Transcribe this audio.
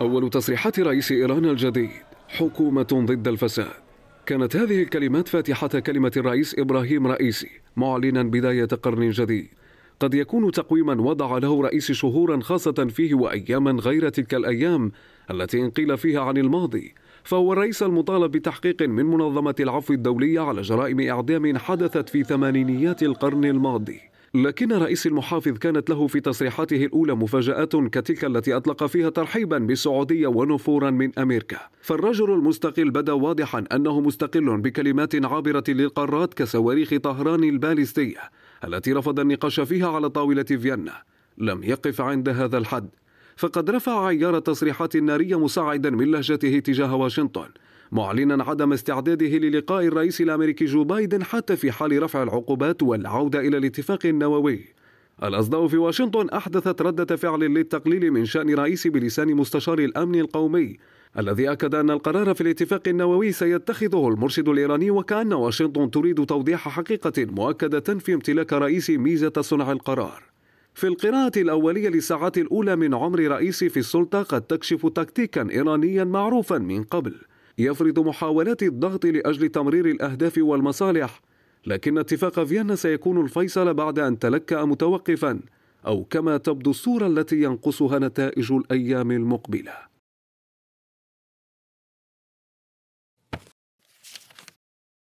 أول تصريحات رئيس إيران الجديد حكومة ضد الفساد كانت هذه الكلمات فاتحة كلمة الرئيس إبراهيم رئيسي معلنا بداية قرن جديد قد يكون تقويما وضع له رئيس شهورا خاصة فيه وأياما غير تلك الأيام التي انقل فيها عن الماضي فهو الرئيس المطالب بتحقيق من منظمة العفو الدولية على جرائم إعدام حدثت في ثمانينيات القرن الماضي لكن رئيس المحافظ كانت له في تصريحاته الأولى مفاجآت كتلك التي أطلق فيها ترحيبا بالسعودية ونفورا من أمريكا فالرجل المستقل بدا واضحا أنه مستقل بكلمات عابرة للقارات كصواريخ طهران البالستية التي رفض النقاش فيها على طاولة فيينا لم يقف عند هذا الحد فقد رفع عيار التصريحات النارية مساعدا من لهجته تجاه واشنطن معلنا عدم استعداده للقاء الرئيس الامريكي جو بايدن حتى في حال رفع العقوبات والعوده الى الاتفاق النووي. الاصداء في واشنطن احدثت رده فعل للتقليل من شان رئيس بلسان مستشار الامن القومي الذي أكد أن القرار في الاتفاق النووي سيتخذه المرشد الإيراني وكأن واشنطن تريد توضيح حقيقة مؤكدة في امتلاك رئيس ميزة صنع القرار. في القراءة الأولية للساعات الأولى من عمر رئيسي في السلطة قد تكشف تكتيكا إيرانيا معروفا من قبل يفرض محاولات الضغط لأجل تمرير الأهداف والمصالح لكن اتفاق فيينا سيكون الفيصل بعد أن تلكأ متوقفا أو كما تبدو الصورة التي ينقصها نتائج الأيام المقبلة